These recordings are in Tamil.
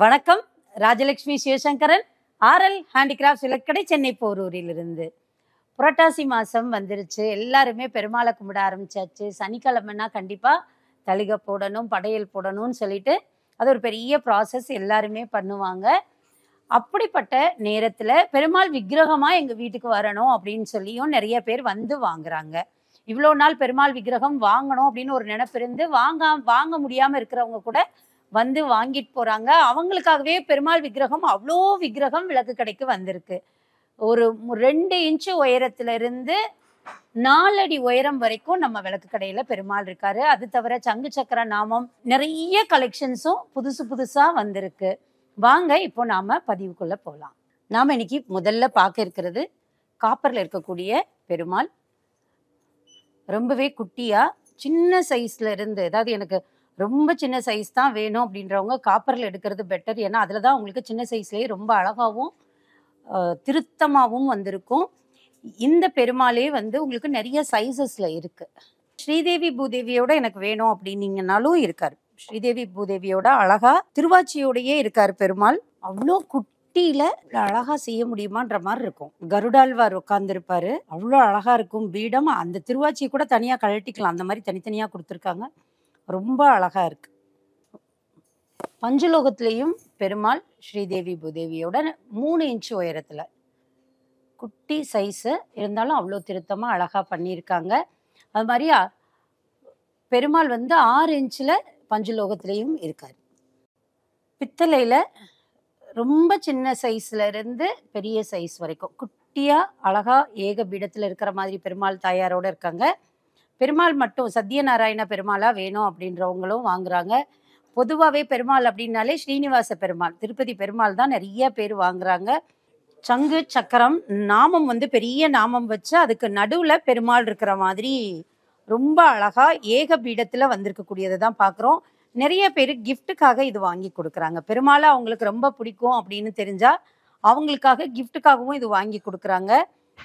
வணக்கம் ராஜலட்சுமி சிவசங்கரன் ஆர்எல் ஹேண்டிகிராஃப்ட் சிலக்கடை சென்னை போரூரிலிருந்து புரட்டாசி மாதம் வந்துருச்சு எல்லாருமே பெருமாளை கும்பிட ஆரம்பிச்சாச்சு சனிக்கிழமைனா கண்டிப்பாக தளிகை போடணும் படையல் போடணும்னு சொல்லிட்டு அது ஒரு பெரிய ப்ராசஸ் எல்லாருமே பண்ணுவாங்க அப்படிப்பட்ட நேரத்தில் பெருமாள் விக்கிரகமாக எங்கள் வீட்டுக்கு வரணும் அப்படின்னு சொல்லியும் நிறைய பேர் வந்து வாங்குறாங்க இவ்வளோ நாள் பெருமாள் விக்கிரகம் வாங்கணும் அப்படின்னு ஒரு நினைப்பிருந்து வாங்க வாங்க முடியாமல் இருக்கிறவங்க கூட வந்து வாங்கிட்டு போகிறாங்க அவங்களுக்காகவே பெருமாள் விக்கிரகம் அவ்வளோ விக்கிரகம் விளக்கு கடைக்கு வந்திருக்கு ஒரு ரெண்டு இன்ச்சு உயரத்திலிருந்து நாலடி உயரம் வரைக்கும் நம்ம விளக்கு கடையில் பெருமாள் இருக்காரு அது தவிர சங்கு சக்கர நாமம் நிறைய கலெக்ஷன்ஸும் புதுசு புதுசாக வந்திருக்கு வாங்க இப்போ நாம் பதிவுக்குள்ளே போகலாம் நாம் இன்னைக்கு முதல்ல பார்க்க இருக்கிறது காப்பரில் இருக்கக்கூடிய பெருமாள் ரொம்பவே குட்டியாக சின்ன சைஸில் இருந்து அதாவது எனக்கு ரொம்ப சின்ன சைஸ் தான் வேணும் அப்படின்றவங்க காப்பரில் எடுக்கிறது பெட்டர் ஏன்னா அதில் தான் உங்களுக்கு சின்ன சைஸ்லேயே ரொம்ப அழகாகவும் திருத்தமாகவும் வந்திருக்கும் இந்த பெருமாளே வந்து உங்களுக்கு நிறைய சைஸஸில் இருக்குது ஸ்ரீதேவி பூதேவியோட எனக்கு வேணும் அப்படின்னீங்கனாலும் இருக்கார் ஸ்ரீதேவி பூதேவியோட அழகா திருவாச்சியோடையே இருக்கார் பெருமாள் அவ்வளோ குட்டியில் அழகா செய்ய முடியுமான்ற மாதிரி இருக்கும் கருடாழ்வார் உட்காந்துருப்பாரு அவ்வளோ அழகா இருக்கும் பீடம் அந்த திருவாச்சியை கூட தனியாக கழட்டிக்கலாம் அந்த மாதிரி தனித்தனியாக கொடுத்துருக்காங்க ரொம்ப அழகாக இருக்குது பஞ்சலோகத்திலையும் பெருமாள் ஸ்ரீதேவி பூதேவியோட மூணு இன்ச்சு உயரத்தில் குட்டி சைஸு இருந்தாலும் அவ்வளோ திருத்தமாக அழகாக பண்ணியிருக்காங்க அது மாதிரி பெருமாள் வந்து ஆறு இன்ச்சில் பஞ்சலோகத்திலையும் இருக்கார் பித்தளையில் ரொம்ப சின்ன சைஸ்ல இருந்து பெரிய சைஸ் வரைக்கும் குட்டியாக அழகாக ஏக பீடத்தில் இருக்கிற மாதிரி பெருமாள் தாயாரோடு இருக்காங்க பெருமாள் மட்டும் சத்யநாராயண பெருமாளாக வேணும் அப்படின்றவங்களும் வாங்குறாங்க பொதுவாகவே பெருமாள் அப்படின்னாலே ஸ்ரீனிவாச பெருமாள் திருப்பதி பெருமாள் தான் நிறைய பேர் வாங்குறாங்க சங்கு சக்கரம் நாமம் வந்து பெரிய நாமம் வச்சு அதுக்கு நடுவில் பெருமாள் இருக்கிற மாதிரி ரொம்ப அழகாக ஏக பீடத்தில் வந்திருக்கக்கூடியதை தான் பார்க்குறோம் நிறைய பேர் கிஃப்ட்டுக்காக இது வாங்கி கொடுக்குறாங்க பெருமாளை அவங்களுக்கு ரொம்ப பிடிக்கும் அப்படின்னு தெரிஞ்சால் அவங்களுக்காக கிஃப்ட்டுக்காகவும் இது வாங்கி கொடுக்குறாங்க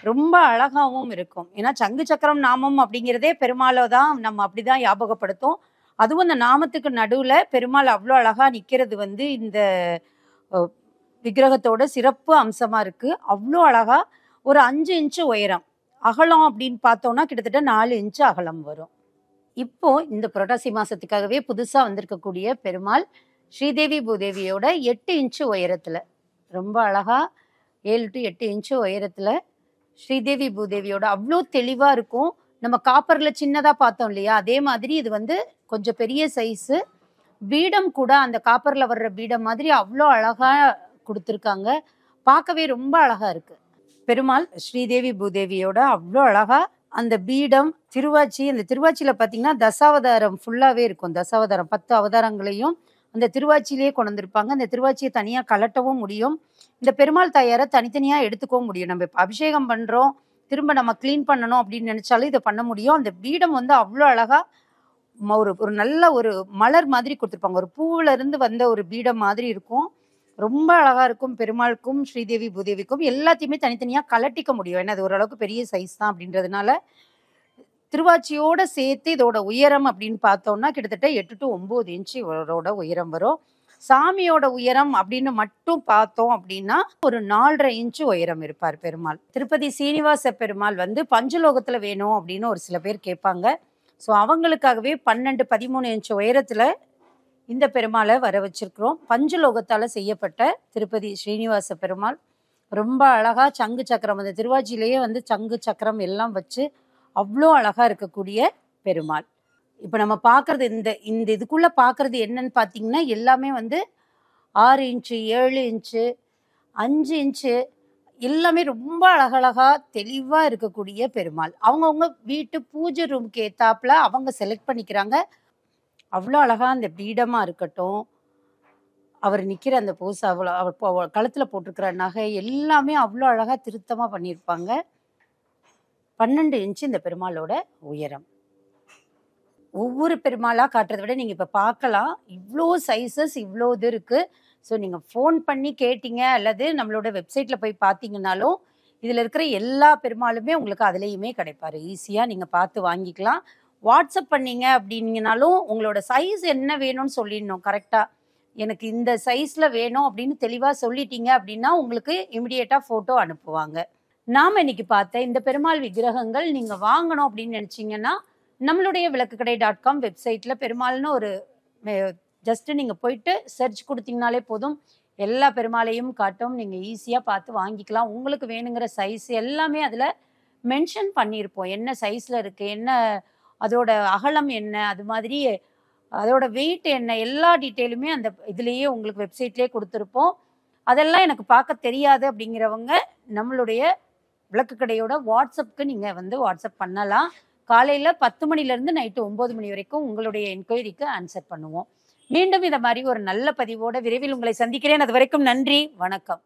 ரொம்ப அழகாகவும் இருக்கும் ஏன்னா சங்கு சக்கரம் நாமம் அப்படிங்கிறதே பெருமாளை தான் நம்ம அப்படிதான் ஞாபகப்படுத்தும் அதுவும் அந்த நாமத்துக்கு நடுவில் பெருமாள் அவ்வளோ அழகாக நிற்கிறது வந்து இந்த விக்கிரகத்தோட சிறப்பு அம்சமாக இருக்குது அவ்வளோ அழகாக ஒரு அஞ்சு இன்ச்சு உயரம் அகலம் அப்படின்னு பார்த்தோம்னா கிட்டத்தட்ட நாலு இன்ச்சு அகலம் வரும் இப்போ இந்த புரட்டாசி மாதத்துக்காகவே புதுசாக வந்திருக்கக்கூடிய பெருமாள் ஸ்ரீதேவி பூதேவியோட எட்டு இன்ச்சு உயரத்தில் ரொம்ப அழகாக ஏழு டு எட்டு இன்ச்சு உயரத்தில் ஸ்ரீதேவி பூதேவியோட அவ்வளோ தெளிவாக இருக்கும் நம்ம காப்பரில் சின்னதாக பார்த்தோம் இல்லையா அதே மாதிரி இது வந்து கொஞ்சம் பெரிய சைஸு பீடம் கூட அந்த காப்பரில் வர்ற பீடம் மாதிரி அவ்வளோ அழகாக கொடுத்துருக்காங்க பார்க்கவே ரொம்ப அழகாக இருக்குது பெருமாள் ஸ்ரீதேவி பூதேவியோட அவ்வளோ அழகாக அந்த பீடம் திருவாச்சி அந்த திருவாச்சியில் பார்த்தீங்கன்னா தசாவதாரம் ஃபுல்லாகவே இருக்கும் தசாவதாரம் பத்து அவதாரங்களையும் அந்த திருவாச்சியிலே கொண்டு வந்திருப்பாங்க அந்த திருவாச்சியை தனியாக கலட்டவும் முடியும் இந்த பெருமாள் தாயாரை தனித்தனியாக எடுத்துக்கவும் முடியும் நம்ம இப்போ அபிஷேகம் பண்ணுறோம் திரும்ப நம்ம க்ளீன் பண்ணணும் அப்படின்னு நினச்சாலும் இதை பண்ண முடியும் அந்த பீடம் வந்து அவ்வளோ அழகாக ஒரு ஒரு நல்ல ஒரு மலர் மாதிரி கொடுத்துருப்பாங்க ஒரு பூவில் இருந்து வந்த ஒரு பீடம் மாதிரி இருக்கும் ரொம்ப அழகாக இருக்கும் பெருமாளுக்கும் ஸ்ரீதேவி பூதேவிக்கும் எல்லாத்தையுமே தனித்தனியாக கலட்டிக்க முடியும் ஏன்னா அது ஓரளவுக்கு பெரிய சைஸ் தான் அப்படின்றதுனால திருவாச்சியோட சேர்த்து இதோட உயரம் அப்படின்னு பார்த்தோம்னா கிட்டத்தட்ட எட்டு டு ஒம்பது இன்ச்சு இவரோட உயரம் வரும் சாமியோட உயரம் அப்படின்னு மட்டும் பார்த்தோம் அப்படின்னா ஒரு நாலரை இன்ச்சு உயரம் இருப்பார் பெருமாள் திருப்பதி சீனிவாச பெருமாள் வந்து பஞ்சலோகத்தில் வேணும் அப்படின்னு ஒரு சில பேர் கேட்பாங்க ஸோ அவங்களுக்காகவே பன்னெண்டு பதிமூணு இன்ச்சு உயரத்தில் இந்த பெருமாளை வர வச்சிருக்கிறோம் பஞ்சலோகத்தால் செய்யப்பட்ட திருப்பதி ஸ்ரீனிவாச பெருமாள் ரொம்ப அழகாக சங்கு சக்கரம் அந்த திருவாச்சியிலேயே வந்து சங்கு சக்கரம் எல்லாம் வச்சு அவ்வளோ அழகாக இருக்கக்கூடிய பெருமாள் இப்போ நம்ம பார்க்குறது இந்த இந்த இதுக்குள்ளே பார்க்குறது என்னன்னு பார்த்தீங்கன்னா எல்லாமே வந்து ஆறு இன்ச்சு ஏழு இன்ச்சு அஞ்சு இன்ச்சு எல்லாமே ரொம்ப அழகழகாக தெளிவாக இருக்கக்கூடிய பெருமாள் அவங்கவுங்க வீட்டு பூஜை ரூம்க்கு ஏத்தாப்பில் அவங்க செலக்ட் பண்ணிக்கிறாங்க அவ்வளோ அழகாக அந்த பீடமாக இருக்கட்டும் அவர் நிற்கிற அந்த பூசை அவ்வளோ அவர் கழுத்தில் போட்டிருக்கிற நகை எல்லாமே அவ்வளோ அழகாக திருத்தமாக பண்ணியிருப்பாங்க பன்னெண்டு இன்ச்சு இந்த பெருமாளோட உயரம் ஒவ்வொரு பெருமாளாக காட்டுறதை விட நீங்கள் இப்போ பார்க்கலாம் இவ்வளோ சைஸஸ் இவ்வளோ இது இருக்குது ஸோ நீங்கள் ஃபோன் பண்ணி கேட்டீங்க அல்லது நம்மளோட வெப்சைட்டில் போய் பார்த்தீங்கனாலும் இதில் இருக்கிற எல்லா பெருமாளுமே உங்களுக்கு அதுலேயுமே கிடைப்பாரு ஈஸியாக நீங்கள் பார்த்து வாங்கிக்கலாம் வாட்ஸ்அப் பண்ணீங்க அப்படின்னாலும் உங்களோட சைஸ் என்ன வேணும்னு சொல்லிடணும் கரெக்டாக எனக்கு இந்த சைஸில் வேணும் அப்படின்னு தெளிவாக சொல்லிட்டீங்க அப்படின்னா உங்களுக்கு இமிடியேட்டாக ஃபோட்டோ அனுப்புவாங்க நாம் இன்னைக்கு பார்த்த இந்த பெருமாள் விக்கிரகங்கள் நீங்கள் வாங்கணும் அப்படின்னு நினச்சிங்கன்னா நம்மளுடைய விளக்கு கடை டாட் காம் வெப்சைட்டில் பெருமாள்னு ஒரு ஜஸ்ட்டு நீங்கள் போயிட்டு சர்ச் கொடுத்தீங்கனாலே போதும் எல்லா பெருமாளையும் காட்டும் நீங்கள் ஈஸியாக பார்த்து வாங்கிக்கலாம் உங்களுக்கு வேணுங்கிற சைஸ் எல்லாமே அதில் மென்ஷன் பண்ணியிருப்போம் என்ன சைஸில் இருக்குது என்ன அதோட அகலம் என்ன அது மாதிரி அதோட வெயிட் என்ன எல்லா டீட்டெயிலுமே அந்த இதுலேயே உங்களுக்கு வெப்சைட்லேயே கொடுத்துருப்போம் அதெல்லாம் எனக்கு பார்க்க தெரியாது அப்படிங்கிறவங்க நம்மளுடைய விளக்கு கடையோட வாட்ஸ்அப்புக்கு நீங்கள் வந்து வாட்ஸ்அப் பண்ணலாம் காலையில் பத்து மணிலேருந்து நைட்டு ஒம்பது மணி வரைக்கும் உங்களுடைய என்கொயரிக்கு ஆன்சர் பண்ணுவோம் மீண்டும் இதை மாதிரி ஒரு நல்ல பதிவோட விரைவில் உங்களை சந்திக்கிறேன் அது வரைக்கும் நன்றி வணக்கம்